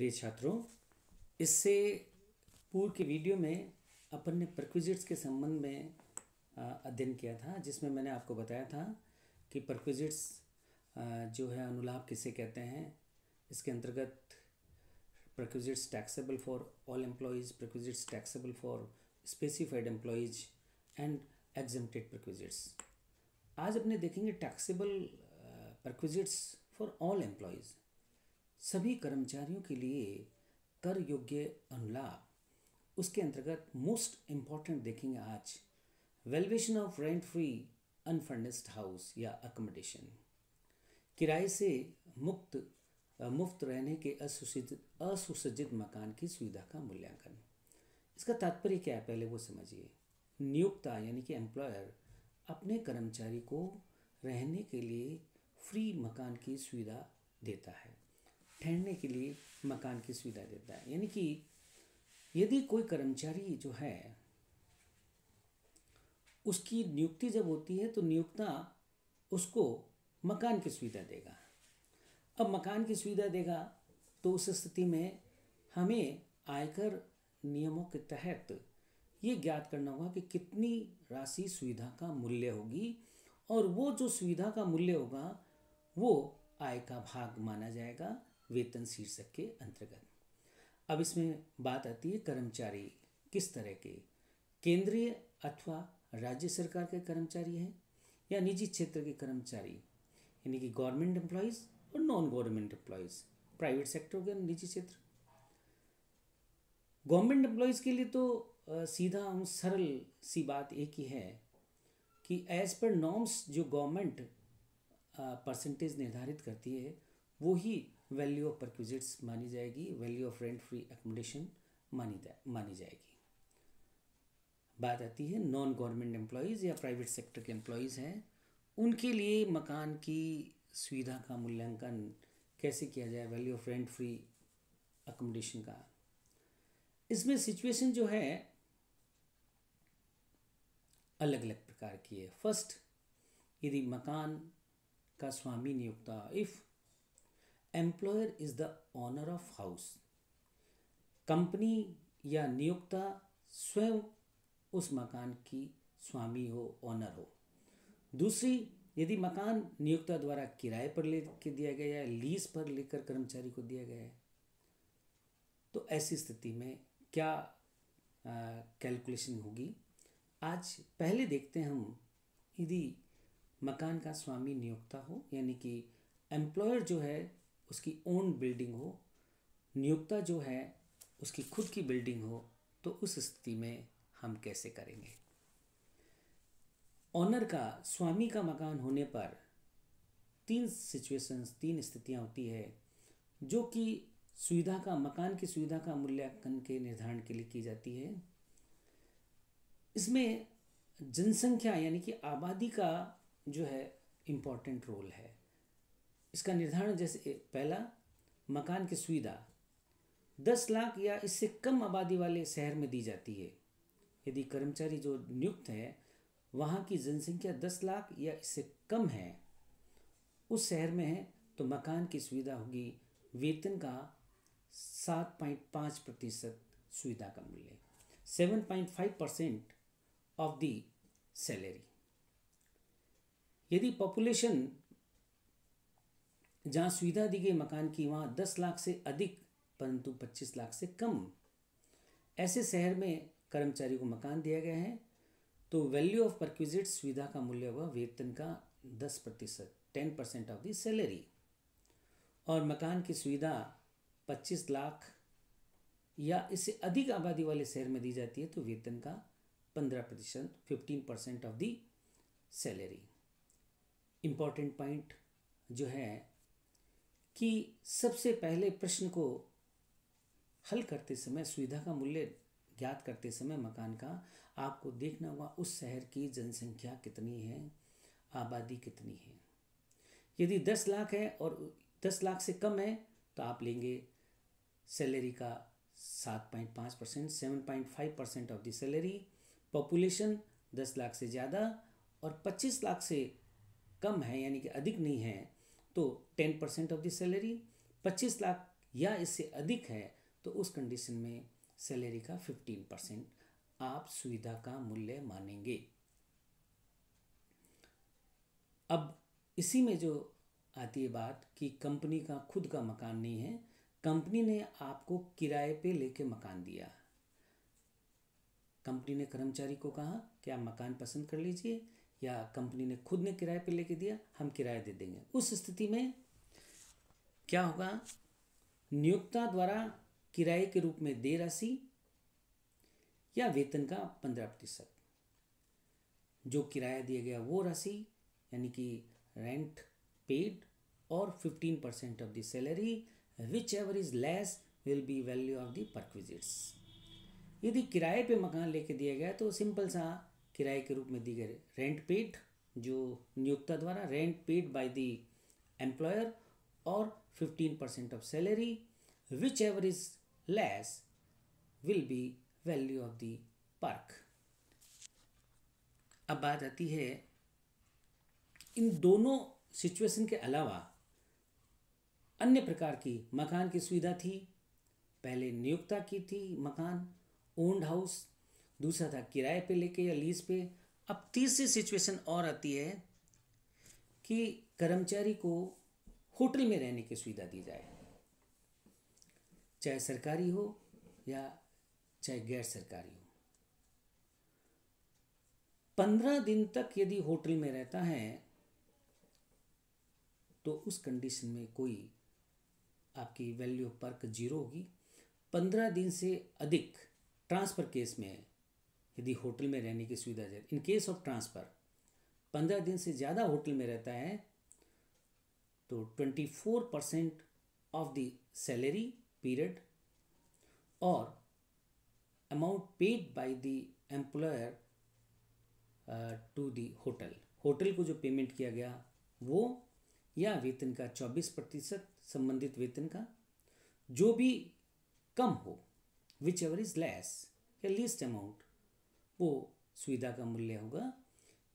प्रिय छात्रों इससे पूर्व के वीडियो में अपन ने प्रक्विजिट्स के संबंध में अध्ययन किया था जिसमें मैंने आपको बताया था कि प्रक्विजिट्स जो है अनुलाभ किसे कहते हैं इसके अंतर्गत perquisites taxable for all employees perquisites taxable for specified employees and exempted perquisites आज अपने देखेंगे taxable perquisites for all employees सभी कर्मचारियों के लिए कर योग्य अनुलाभ उसके अंतर्गत मोस्ट इम्पॉर्टेंट देखेंगे आज valuation of rent free unfurnished house या अकोमोडेशन किराए से मुक्त मुफ्त रहने के असुसज्जित असुसज्जित मकान की सुविधा का मूल्यांकन इसका तात्पर्य क्या है पहले वो समझिए नियोक्ता यानी कि एम्प्लॉयर अपने कर्मचारी को रहने के लिए फ्री मकान की सुविधा देता है ठहरने के लिए मकान की सुविधा देता है यानी कि यदि कोई कर्मचारी जो है उसकी नियुक्ति जब होती है तो नियुक्ता उसको मकान की सुविधा देगा अब मकान की सुविधा देगा तो उस स्थिति में हमें आयकर नियमों के तहत ये ज्ञात करना होगा कि कितनी राशि सुविधा का मूल्य होगी और वो जो सुविधा का मूल्य होगा वो आय का भाग माना जाएगा वेतन शीर्षक के अंतर्गत अब इसमें बात आती है कर्मचारी किस तरह के केंद्रीय अथवा राज्य सरकार के कर्मचारी हैं या निजी क्षेत्र के कर्मचारी यानी कि गवर्नमेंट एम्प्लॉयज़ और non government employees private sector के निजी क्षेत्र गवर्नमेंट एम्प्लॉयज़ के लिए तो सीधा हम सरल सी बात एक ही है कि एज पर नॉर्म्स जो गवर्नमेंट परसेंटेज निर्धारित करती है वो ही वैल्यू ऑफ परक्विजिट्स मानी जाएगी value of rent free accommodation मानी जाए मानी जाएगी बात आती है नॉन गवर्नमेंट एम्प्लॉयज़ या प्राइवेट सेक्टर के एम्प्लॉयज़ हैं उनके लिए मकान की सुविधा का मूल्यांकन कैसे किया जाए value of rent free accommodation का इसमें सिचुएशन जो है अलग अलग प्रकार की है फर्स्ट यदि मकान का स्वामी नियुक्ता if employer is the owner of house company या नियोक्ता स्वयं उस मकान की स्वामी हो ऑनर हो दूसरी यदि मकान नियोक्ता द्वारा किराए पर ले के दिया गया है लीज पर लेकर कर्मचारी को दिया गया है तो ऐसी स्थिति में क्या कैलकुलेशन होगी आज पहले देखते हैं हम यदि मकान का स्वामी नियोक्ता हो यानी कि एम्प्लॉयर जो है उसकी ओन बिल्डिंग हो नियोक्ता जो है उसकी खुद की बिल्डिंग हो तो उस स्थिति में हम कैसे करेंगे ऑनर का स्वामी का मकान होने पर तीन सिचुएशंस तीन स्थितियां होती है जो कि सुविधा का मकान की सुविधा का मूल्यांकन के निर्धारण के लिए की जाती है इसमें जनसंख्या यानी कि आबादी का जो है इम्पोर्टेंट रोल है इसका निर्धारण जैसे पहला मकान की सुविधा दस लाख या इससे कम आबादी वाले शहर में दी जाती है यदि कर्मचारी जो नियुक्त है वहाँ की जनसंख्या दस लाख या इससे कम है उस शहर में है तो मकान की सुविधा होगी वेतन का सात पॉइंट पाँच प्रतिशत सुविधा का मूल्य seven point five percent of the salary यदि पॉपुलेशन जहां सुविधा दी गई मकान की वहां दस लाख से अधिक परंतु पच्चीस लाख से कम ऐसे शहर में कर्मचारी को मकान दिया गया है तो वैल्यू ऑफ परक्विजिट सुविधा का मूल्य हुआ वेतन का दस प्रतिशत ten percent of the salary और मकान की सुविधा पच्चीस लाख या इससे अधिक आबादी वाले शहर में दी जाती है तो वेतन का पंद्रह प्रतिशत फिफ्टीन परसेंट ऑफ दैलरी सैलरी इम्पॉर्टेंट पॉइंट जो है कि सबसे पहले प्रश्न को हल करते समय सुविधा का मूल्य ज्ञात करते समय मकान का आपको देखना होगा उस शहर की जनसंख्या कितनी है आबादी कितनी है यदि दस लाख है और दस लाख से कम है तो आप लेंगे सैलरी का सात पॉइंट पाँच percent seven point five percent of the salary population दस लाख से ज़्यादा और पच्चीस लाख से कम है यानी कि अधिक नहीं है तो ten percent of the salary पच्चीस लाख या इससे अधिक है तो उस कंडीशन में सैलरी का फिफ्टीन परसेंट आप सुविधा का मूल्य मानेंगे अब इसी में जो आती है बात कि कंपनी का खुद का मकान नहीं है कंपनी ने आपको किराए पे लेके मकान दिया कंपनी ने कर्मचारी को कहा कि आप मकान पसंद कर लीजिए या कंपनी ने खुद ने किराए पे लेके दिया हम किराया दे देंगे उस स्थिति में क्या होगा नियोक्ता द्वारा किराए के रूप में दे राशि या वेतन का पंद्रह प्रतिशत जो किराया दिया गया वो राशि यानी कि रेंट पेड और fifteen percent of the salary whichever is less will be value of the perquisites यदि किराए पे मकान लेके दिया गया तो सिंपल सा किराए के रूप में दी गई रेंट पेड जो नियोक्ता द्वारा rent paid by the employer और fifteen percent of salary whichever is less will be value of the perk अब बात आती है इन दोनों सिचुएशन के अलावा अन्य प्रकार की मकान की सुविधा थी पहले नियोक्ता की थी मकान ओन्ड हाउस दूसरा था किराए पे लेके या लीज पे अब तीसरी सिचुएशन और आती है कि कर्मचारी को होटल में रहने की सुविधा दी जाए चाहे सरकारी हो या चाहे गैर सरकारी हो पंद्रह दिन तक यदि होटल में रहता है तो उस कंडीशन में कोई आपकी वैल्यू पर्क जीरो होगी पंद्रह दिन से अधिक ट्रांसफर केस में यदि होटल में रहने की सुविधा जाए इन केस ऑफ ट्रांसफ़र पंद्रह दिन से ज़्यादा होटल में रहता है तो twenty four percent of the salary period और amount paid by the employer to the hotel hotel को जो पेमेंट किया गया वो या वेतन का चौबीस प्रतिशत संबंधित वेतन का जो भी कम हो विच एवर इज लेस या लीस्ट अमाउंट वो सुविधा का मूल्य होगा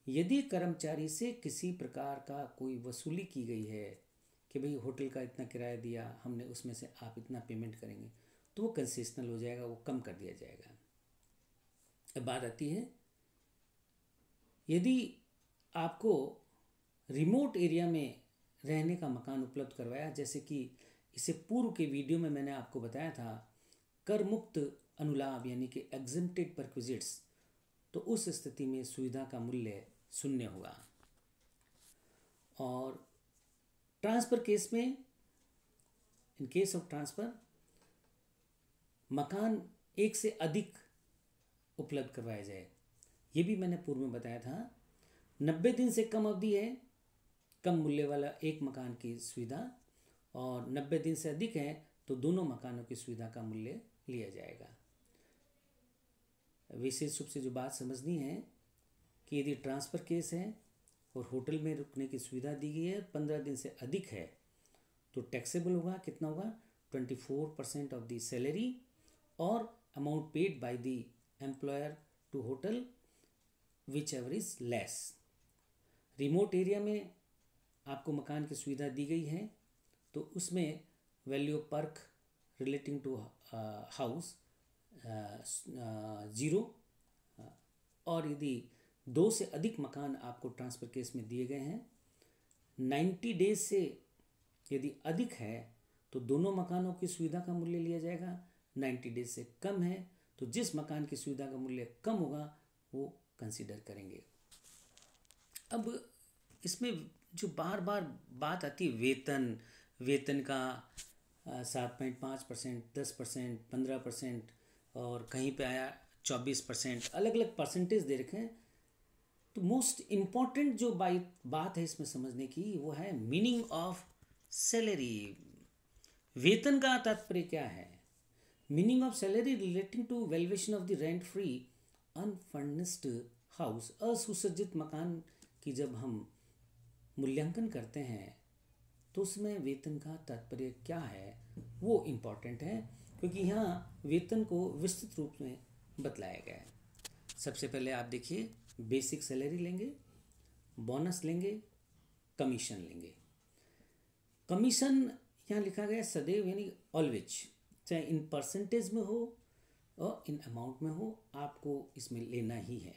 यदि कर्मचारी से किसी प्रकार का कोई वसूली की गई है कि भाई होटल का इतना किराया दिया हमने उसमें से आप इतना पेमेंट करेंगे तो वो कंसेशनल हो जाएगा वो कम कर दिया जाएगा अब बात आती है यदि आपको रिमोट एरिया में रहने का मकान उपलब्ध करवाया जैसे कि इसे पूर्व के वीडियो में मैंने आपको बताया था कर मुक्त अनुलाभ यानी कि एग्जिमटेड परक्विजिट्स तो उस स्थिति में सुविधा का मूल्य शून्य होगा और ट्रांसफ़र केस में इन केस ऑफ ट्रांसफ़र मकान एक से अधिक उपलब्ध करवाया जाए ये भी मैंने पूर्व में बताया था नब्बे दिन से कम अवधि है कम मूल्य वाला एक मकान की सुविधा और नब्बे दिन से अधिक है तो दोनों मकानों की सुविधा का मूल्य लिया जाएगा विशेष रूप से जो बात समझनी है कि यदि ट्रांसफ़र केस है और होटल में रुकने की सुविधा दी गई है पंद्रह दिन से अधिक है तो टैक्सेबल होगा कितना होगा twenty four percent of the salary और amount paid by the employer to hotel whichever is less remote area में आपको मकान की सुविधा दी गई है तो उसमें value perk relating to house zero और यदि दो से अधिक मकान आपको ट्रांसफ़र केस में दिए गए हैं नाइन्टी डेज से यदि अधिक है तो दोनों मकानों की सुविधा का मूल्य लिया जाएगा नाइन्टी डेज से कम है तो जिस मकान की सुविधा का मूल्य कम होगा वो कंसिडर करेंगे अब इसमें जो बार बार बात आती है वेतन वेतन का सात पॉइंट पाँच परसेंट दस परसेंट पंद्रह परसेंट और कहीं पे आया चौबीस परसेंट अलग अलग परसेंटेज दे रखे हैं तो मोस्ट इम्पॉर्टेंट जो बात है इसमें समझने की वो है मीनिंग ऑफ सैलरी वेतन का तात्पर्य क्या है meaning of salary relating to valuation of the rent free unfurnished house असुसज्जित मकान की जब हम मूल्यांकन करते हैं तो उसमें वेतन का तात्पर्य क्या है वो इम्पॉर्टेंट है क्योंकि यहाँ वेतन को विस्तृत रूप में बतलाया गया है सबसे पहले आप देखिए बेसिक सैलरी लेंगे बोनस लेंगे कमीशन लेंगे कमीशन यहाँ लिखा गया सदैव यानी ऑलवेज चाहे इन परसेंटेज में हो और इन अमाउंट में हो आपको इसमें लेना ही है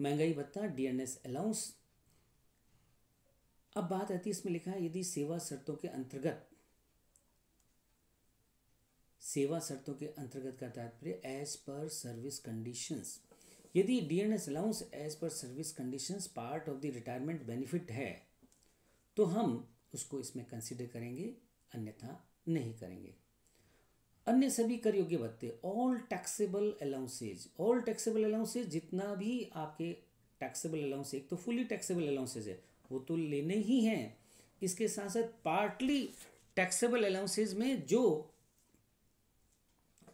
महंगाई भत्ता डी एन एस अलाउंस अब बात आती है इसमें लिखा है यदि सेवा शर्तों के अंतर्गत सेवा शर्तों के अंतर्गत का तात्पर्य एज पर सर्विस कंडीशंस यदि D N S allowance as per service conditions part of the retirement benefit है तो हम उसको इसमें कंसिडर करेंगे अन्यथा नहीं करेंगे अन्य सभी कर योग्य भत्ते all taxable allowances all taxable allowances जितना भी आपके टैक्सेबल अलाउंस एक तो फुली टैक्सेबल अलाउंसेज है वो तो लेने ही हैं इसके साथ साथ पार्टली टैक्सेबल अलाउंसेज में जो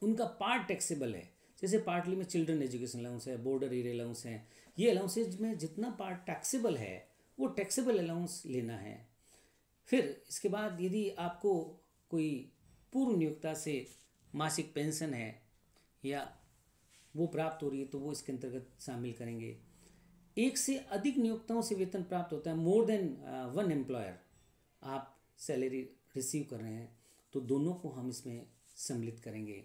उनका पार्ट टैक्सेबल है जैसे पार्टली में चिल्ड्रन एजुकेशन अलाउंस है बॉर्डर एरिया अलाउंस है ये अलाउंसेज में जितना पार्ट टैक्सेबल है वो टैक्सेबल अलाउंस लेना है फिर इसके बाद यदि आपको कोई पूर्व नियोक्ता से मासिक पेंशन है या वो प्राप्त हो रही है तो वो इसके अंतर्गत शामिल करेंगे एक से अधिक नियोक्ताओं से वेतन प्राप्त होता है मोर देन वन एम्प्लॉयर आप सैलरी रिसीव कर रहे हैं तो दोनों को हम इसमें सम्मिलित करेंगे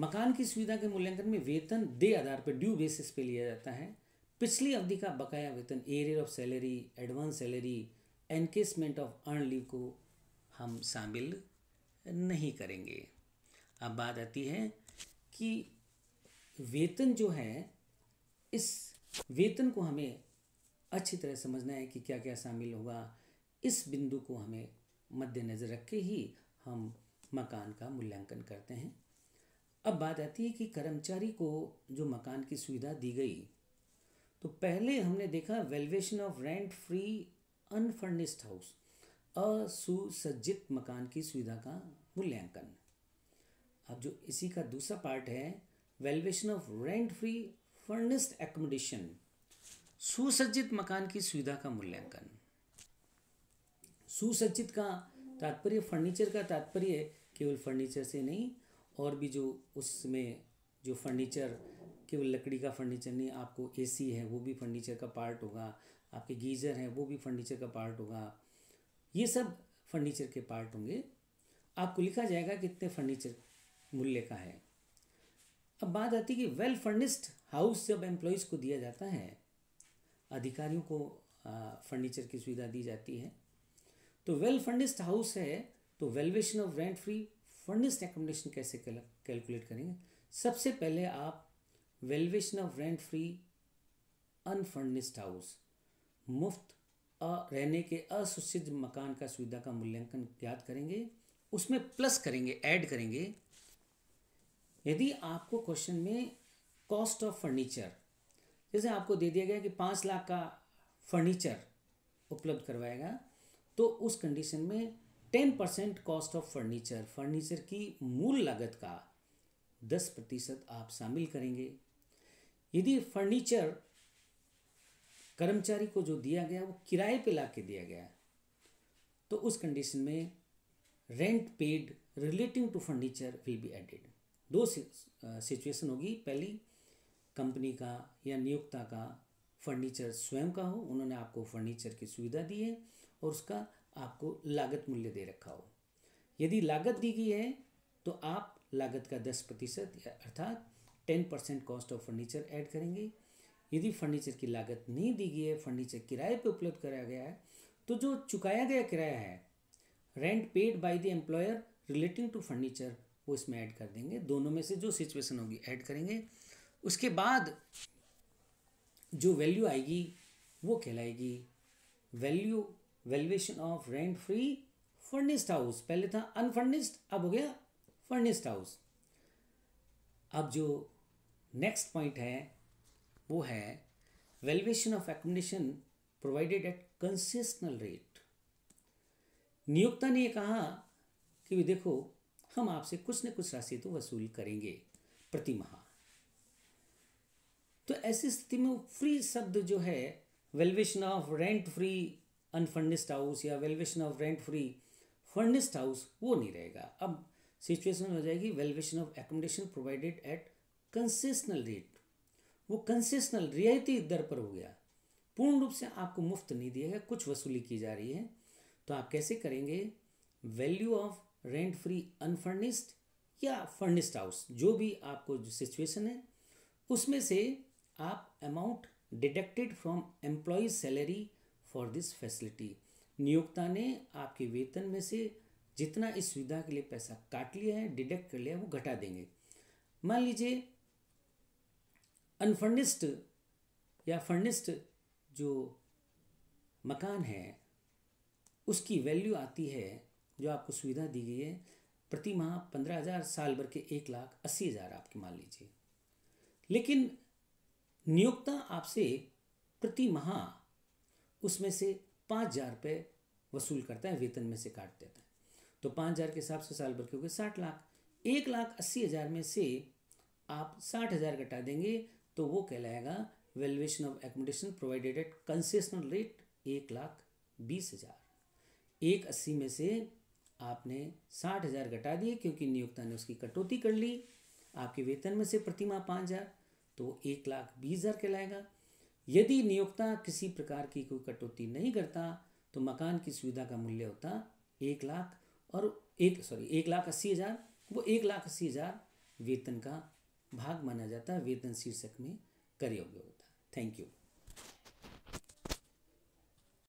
मकान की सुविधा के मूल्यांकन में वेतन दे आधार पर ड्यू बेसिस पे लिया जाता है पिछली अवधि का बकाया वेतन arrear of salary advance salary encashment of earn leave को हम शामिल नहीं करेंगे अब बात आती है कि वेतन जो है इस वेतन को हमें अच्छी तरह समझना है कि क्या क्या शामिल होगा इस बिंदु को हमें मद्देनज़र रख के ही हम मकान का मूल्यांकन करते हैं अब बात आती है कि कर्मचारी को जो मकान की सुविधा दी गई तो पहले हमने देखा valuation of rent free unfurnished house असुसज्जित मकान की सुविधा का मूल्यांकन अब जो इसी का दूसरा पार्ट है valuation of rent free furnished accommodation सुसज्जित मकान की सुविधा का मूल्यांकन सुसज्जित का तात्पर्य फर्नीचर का तात्पर्य केवल फर्नीचर से नहीं और भी जो उसमें जो फर्नीचर केवल लकड़ी का फर्नीचर नहीं आपको एसी है वो भी फर्नीचर का पार्ट होगा आपके गीज़र है वो भी फर्नीचर का पार्ट होगा ये सब फर्नीचर के पार्ट होंगे आपको लिखा जाएगा कितने फर्नीचर मूल्य का है अब बात आती है कि वेल फर्निश्ड हाउस जब एम्प्लॉयज़ को दिया जाता है अधिकारियों को फर्नीचर की सुविधा दी जाती है तो वेल फर्निश्ड हाउस है तो valuation of rent free furnished accommodation कैसे कैलकुलेट करेंगे सबसे पहले आप valuation of rent free unfurnished house मुफ्त रहने के असुसिद्ध मकान का सुविधा का मूल्यांकन ज्ञात करेंगे उसमें प्लस करेंगे ऐड करेंगे यदि आपको क्वेश्चन में कॉस्ट ऑफ फर्नीचर जैसे आपको दे दिया गया कि पाँच लाख का फर्नीचर उपलब्ध करवाएगा तो उस कंडीशन में ten percent cost of furniture furniture की मूल लागत का दस प्रतिशत आप शामिल करेंगे यदि फर्नीचर कर्मचारी को जो दिया गया वो किराए पे ला के दिया गया तो उस कंडीशन में rent paid relating to furniture will be added दो सिचुएशन होगी पहली कंपनी का या नियोक्ता का फर्नीचर स्वयं का हो उन्होंने आपको फर्नीचर की सुविधा दी है और उसका आपको लागत मूल्य दे रखा हो यदि लागत दी गई है तो आप लागत का दस प्रतिशत अर्थात ten percent cost of furniture add करेंगे यदि फर्नीचर की लागत नहीं दी गई है फर्नीचर किराए पर उपलब्ध कराया गया है तो जो चुकाया गया किराया है rent paid by the employer relating to furniture वो इसमें ऐड कर देंगे दोनों में से जो सिचुएशन होगी ऐड करेंगे उसके बाद जो वैल्यू आएगी वो कहलाएगी value valuation of rent free furnished house पहले था अनफर्निस्ड अब हो गया फर्निस्ड हाउस अब जो नेक्स्ट पॉइंट है वो है valuation of accommodation provided at concessional rate नियोक्ता ने यह कहा कि भी देखो हम आपसे कुछ न कुछ राशि तो वसूल करेंगे प्रति माह तो ऐसी स्थिति में फ्री शब्द जो है valuation of rent free unfurnished house या valuation of rent free furnished house वो नहीं रहेगा अब सिचुएशन हो जाएगी valuation of accommodation provided at concessional rate वो कंसेशनल रियायती दर पर हो गया पूर्ण रूप से आपको मुफ्त नहीं दिया गया कुछ वसूली की जा रही है तो आप कैसे करेंगे value of rent free unfurnished या फर्निस्ड हाउस जो भी आपको जो सिचुएशन है उसमें से आप amount deducted from employee salary for this facility नियोक्ता ने आपके वेतन में से जितना इस सुविधा के लिए पैसा काट लिया है डिडक्ट कर लिया है वो घटा देंगे मान लीजिए अनफर्निस्ड या फर्निस्ड जो मकान है उसकी वैल्यू आती है जो आपको सुविधा दी गई है प्रति माह पंद्रह हज़ार साल भर के एक लाख अस्सी हज़ार आपके मान लीजिए लेकिन नियोक्ता आपसे प्रति माह उसमें से पाँच हज़ार रुपये वसूल करता है वेतन में से काट देता है तो पाँच हज़ार के हिसाब से साल भर के हो गए साठ लाख एक लाख अस्सी हज़ार में से आप साठ हज़ार घटा देंगे तो वो कहलाएगा valuation of accommodation provided at concessional rate एक लाख बीस हज़ार एक अस्सी में से आपने साठ हज़ार घटा दिए क्योंकि नियोक्ता ने उसकी कटौती कर ली आपके वेतन में से प्रतिमा पाँच हज़ार तो एक लाख बीस हज़ार कहलाएगा यदि नियोक्ता किसी प्रकार की कोई कटौती नहीं करता तो मकान की सुविधा का मूल्य होता एक लाख और एक सॉरी एक लाख अस्सी हज़ार वो एक लाख अस्सी हज़ार वेतन का भाग माना जाता है वेतन शीर्षक में करयोग्य होता है थैंक यू